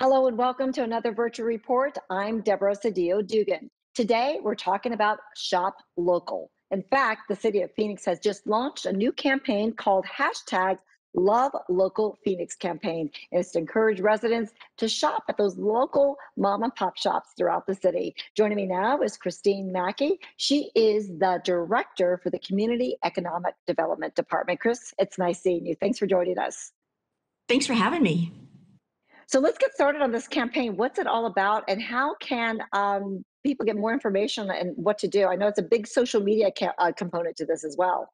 Hello and welcome to another virtual report. I'm Deborah Sadio Dugan. Today we're talking about shop local. In fact, the city of Phoenix has just launched a new campaign called hashtag Love Local Phoenix campaign. And it's to encourage residents to shop at those local mom and pop shops throughout the city. Joining me now is Christine Mackey. She is the director for the Community Economic Development Department. Chris, it's nice seeing you. Thanks for joining us. Thanks for having me. So let's get started on this campaign. What's it all about, and how can um, people get more information and what to do? I know it's a big social media ca- uh, component to this as well.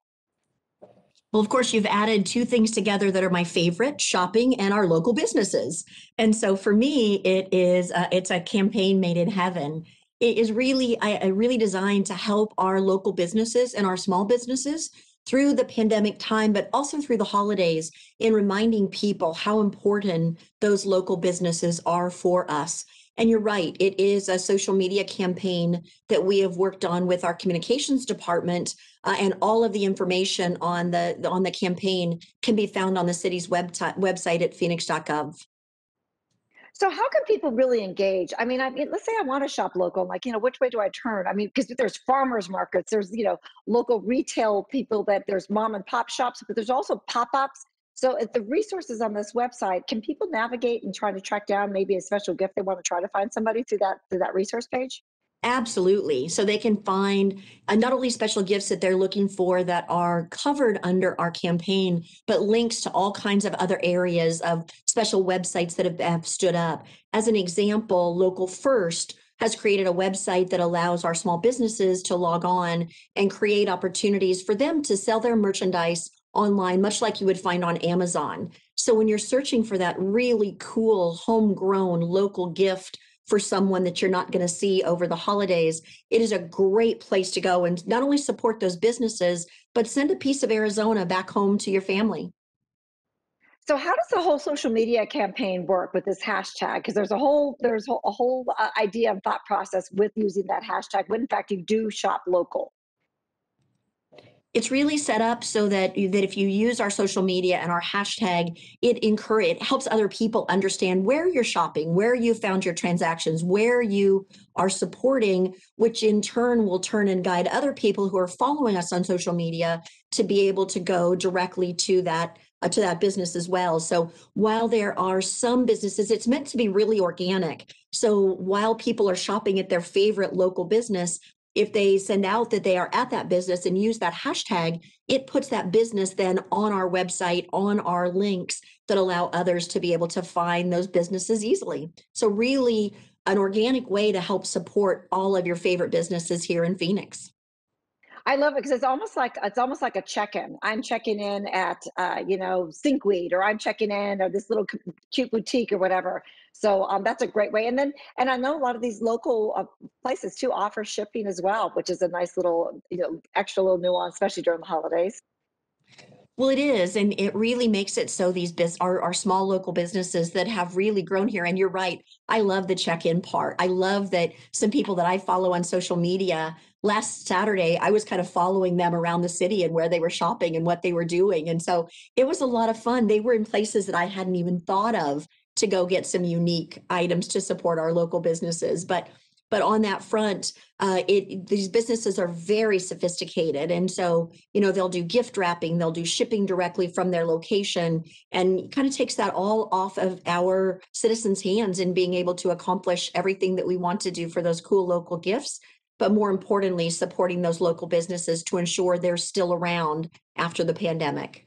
Well, of course, you've added two things together that are my favorite: shopping and our local businesses. And so, for me, it is uh, it's a campaign made in heaven. It is really I, I really designed to help our local businesses and our small businesses through the pandemic time, but also through the holidays in reminding people how important those local businesses are for us. And you're right, it is a social media campaign that we have worked on with our communications department, uh, and all of the information on the on the campaign can be found on the city's web t- website at phoenix.gov. So how can people really engage? I mean, I mean, let's say I want to shop local. like, you know, which way do I turn? I mean, because there's farmers markets, there's you know local retail people that there's mom and pop shops, but there's also pop ups. So at the resources on this website, can people navigate and try to track down maybe a special gift they want to try to find somebody through that through that resource page? Absolutely. So they can find uh, not only special gifts that they're looking for that are covered under our campaign, but links to all kinds of other areas of special websites that have, have stood up. As an example, Local First has created a website that allows our small businesses to log on and create opportunities for them to sell their merchandise online, much like you would find on Amazon. So when you're searching for that really cool, homegrown, local gift, for someone that you're not going to see over the holidays, it is a great place to go and not only support those businesses, but send a piece of Arizona back home to your family. So how does the whole social media campaign work with this hashtag? Because there's a whole there's a whole uh, idea and thought process with using that hashtag. When in fact you do shop local it's really set up so that you, that if you use our social media and our hashtag, it incur it helps other people understand where you're shopping, where you found your transactions, where you are supporting, which in turn will turn and guide other people who are following us on social media to be able to go directly to that uh, to that business as well. So while there are some businesses, it's meant to be really organic. So while people are shopping at their favorite local business, if they send out that they are at that business and use that hashtag, it puts that business then on our website, on our links that allow others to be able to find those businesses easily. So, really, an organic way to help support all of your favorite businesses here in Phoenix. I love it because it's almost like it's almost like a check-in. I'm checking in at uh, you know Sinkweed, or I'm checking in or this little cute boutique or whatever. So um, that's a great way. And then, and I know a lot of these local uh, places too offer shipping as well, which is a nice little, you know, extra little nuance, especially during the holidays. Well, it is, and it really makes it so these biz our, our small local businesses that have really grown here. And you're right, I love the check-in part. I love that some people that I follow on social media last Saturday, I was kind of following them around the city and where they were shopping and what they were doing. And so it was a lot of fun. They were in places that I hadn't even thought of to go get some unique items to support our local businesses. But but on that front, uh, it these businesses are very sophisticated, and so you know they'll do gift wrapping, they'll do shipping directly from their location, and kind of takes that all off of our citizens' hands in being able to accomplish everything that we want to do for those cool local gifts but more importantly, supporting those local businesses to ensure they're still around after the pandemic.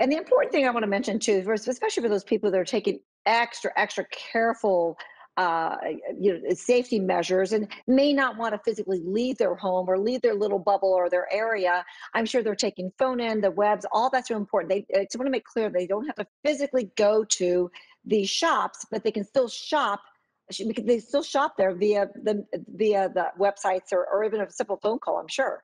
And the important thing I want to mention too, especially for those people that are taking extra extra careful uh, you know safety measures and may not want to physically leave their home or leave their little bubble or their area i'm sure they're taking phone in the webs all that's so important they I just want to make clear they don't have to physically go to these shops but they can still shop because they still shop there via the via the websites or, or even a simple phone call i'm sure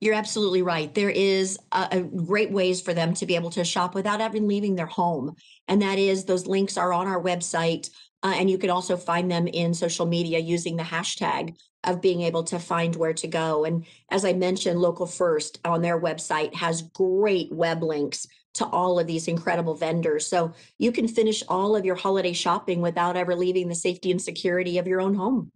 you're absolutely right. There is a, a great ways for them to be able to shop without even leaving their home. And that is those links are on our website. Uh, and you can also find them in social media using the hashtag of being able to find where to go. And as I mentioned, Local First on their website has great web links to all of these incredible vendors. So you can finish all of your holiday shopping without ever leaving the safety and security of your own home.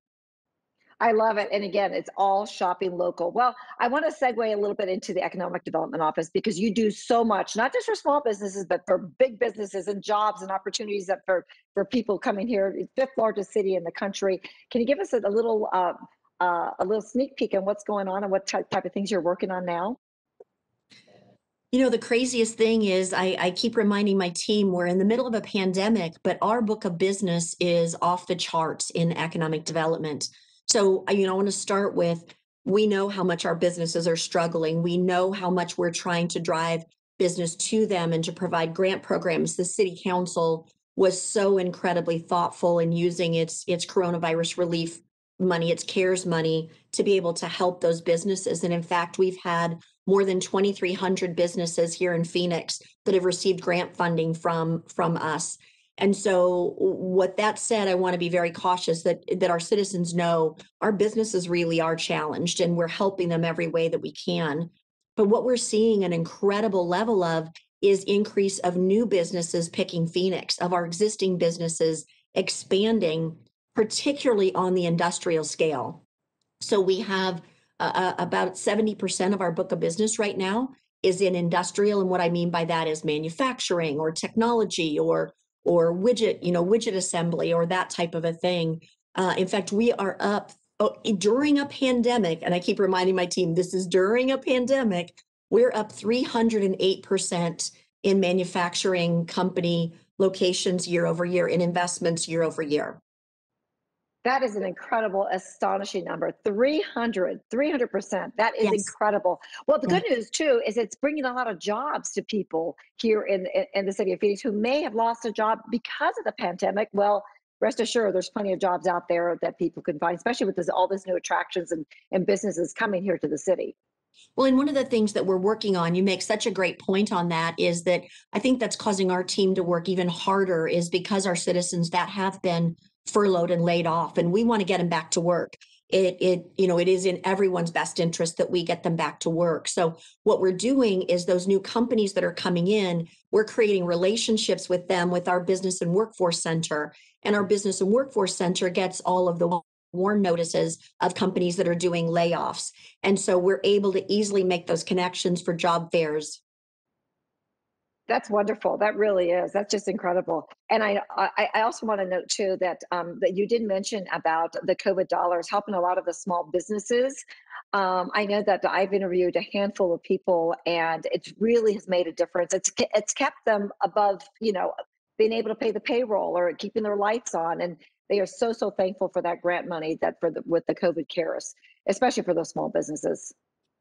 I love it. And again, it's all shopping local. Well, I want to segue a little bit into the Economic Development Office because you do so much, not just for small businesses, but for big businesses and jobs and opportunities that for, for people coming here. It's fifth largest city in the country. Can you give us a, a little uh, uh, a little sneak peek on what's going on and what type, type of things you're working on now? You know, the craziest thing is I, I, keep reminding my team we're in the middle of a pandemic, but our book of business is off the charts in economic development. So, you know, I want to start with we know how much our businesses are struggling. We know how much we're trying to drive business to them and to provide grant programs. The city council was so incredibly thoughtful in using its its coronavirus relief money, its CARES money to be able to help those businesses. And in fact, we've had more than 2300 businesses here in Phoenix that have received grant funding from from us. And so what that said, I want to be very cautious that that our citizens know our businesses really are challenged and we're helping them every way that we can. But what we're seeing an incredible level of is increase of new businesses picking Phoenix, of our existing businesses expanding, particularly on the industrial scale. So we have uh, uh about 70% of our book of business right now is in industrial. And what I mean by that is manufacturing or technology or or widget, you know, widget assembly or that type of a thing. Uh, in fact, we are up oh, during a pandemic, and I keep reminding my team this is during a pandemic. We're up 308% in manufacturing company locations year over year, in investments year over year. That is an incredible, astonishing number 300, 300%. That is yes. incredible. Well, the yeah. good news, too, is it's bringing a lot of jobs to people here in, in, in the city of Phoenix who may have lost a job because of the pandemic. Well, rest assured, there's plenty of jobs out there that people can find, especially with this, all this new attractions and, and businesses coming here to the city. Well, and one of the things that we're working on, you make such a great point on that, is that I think that's causing our team to work even harder, is because our citizens that have been furloughed and laid off and we want to get them back to work it it you know it is in everyone's best interest that we get them back to work so what we're doing is those new companies that are coming in we're creating relationships with them with our business and workforce center and our business and workforce center gets all of the warn notices of companies that are doing layoffs and so we're able to easily make those connections for job fairs that's wonderful. That really is. That's just incredible. And I I, I also want to note too that um, that you did mention about the COVID dollars helping a lot of the small businesses. Um, I know that I've interviewed a handful of people, and it really has made a difference. It's it's kept them above, you know, being able to pay the payroll or keeping their lights on, and they are so so thankful for that grant money that for the, with the COVID cares, especially for those small businesses.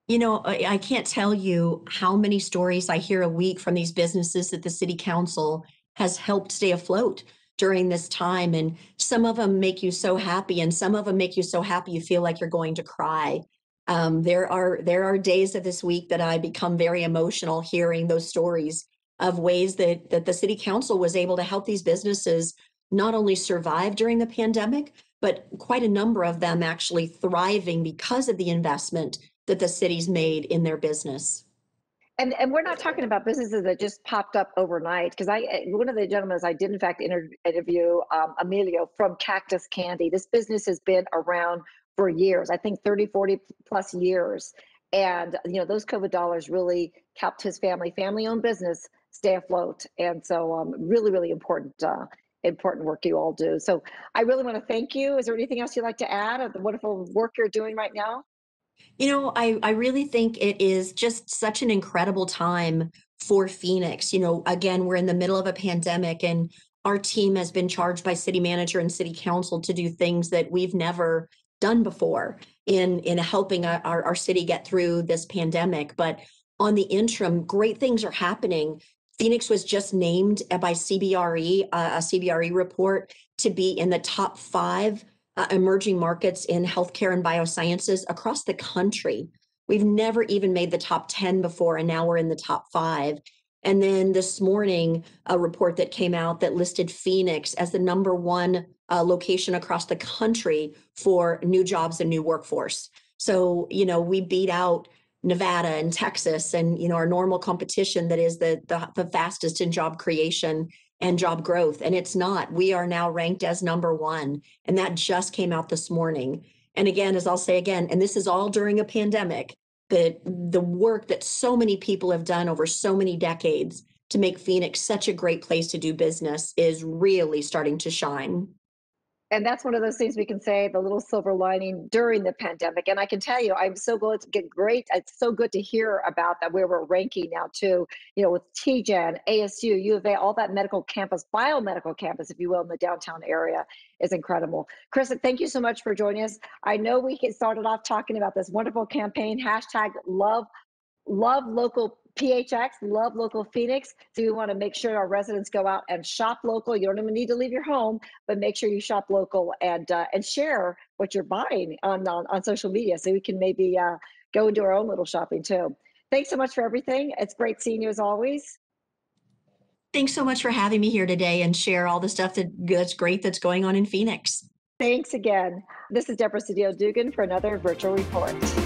You know, I, I can't tell you how many stories I hear a week from these businesses that the city council has helped stay afloat during this time. And some of them make you so happy, and some of them make you so happy you feel like you're going to cry. Um, there are there are days of this week that I become very emotional hearing those stories of ways that that the city council was able to help these businesses not only survive during the pandemic, but quite a number of them actually thriving because of the investment that the city's made in their business. And, and we're not talking about businesses that just popped up overnight because I one of the gentlemen I did in fact interview um, Emilio from Cactus Candy. This business has been around for years. I think 30, 40 plus years. And you know those COVID dollars really kept his family family owned business stay afloat. And so um, really really important uh, important work you all do. So I really want to thank you. Is there anything else you'd like to add of the wonderful work you're doing right now? You know, I, I really think it is just such an incredible time for Phoenix. You know, again, we're in the middle of a pandemic and our team has been charged by city manager and city council to do things that we've never done before in in helping our, our city get through this pandemic. But on the interim, great things are happening. Phoenix was just named by CBRE, uh, a CBRE report, to be in the top five uh, emerging markets in healthcare and biosciences across the country. We've never even made the top 10 before, and now we're in the top five. And then this morning, a report that came out that listed Phoenix as the number one uh, location across the country for new jobs and new workforce. So, you know, we beat out Nevada and Texas and, you know, our normal competition that is the, the, the fastest in job creation and job growth. And it's not. We are now ranked as number one. And that just came out this morning. And again, as I'll say again, and this is all during a pandemic, that the work that so many people have done over so many decades to make Phoenix such a great place to do business is really starting to shine and that's one of those things we can say the little silver lining during the pandemic and i can tell you i'm so glad to get great it's so good to hear about that where we're ranking now too you know with tgen asu u of a all that medical campus biomedical campus if you will in the downtown area is incredible chris thank you so much for joining us i know we started off talking about this wonderful campaign hashtag love love local PHX, love local Phoenix. So we want to make sure our residents go out and shop local. You don't even need to leave your home, but make sure you shop local and uh, and share what you're buying on, on, on social media, so we can maybe uh, go into our own little shopping too. Thanks so much for everything. It's great seeing you as always. Thanks so much for having me here today and share all the stuff that, that's great that's going on in Phoenix. Thanks again. This is Deborah Cedillo Dugan for another virtual report.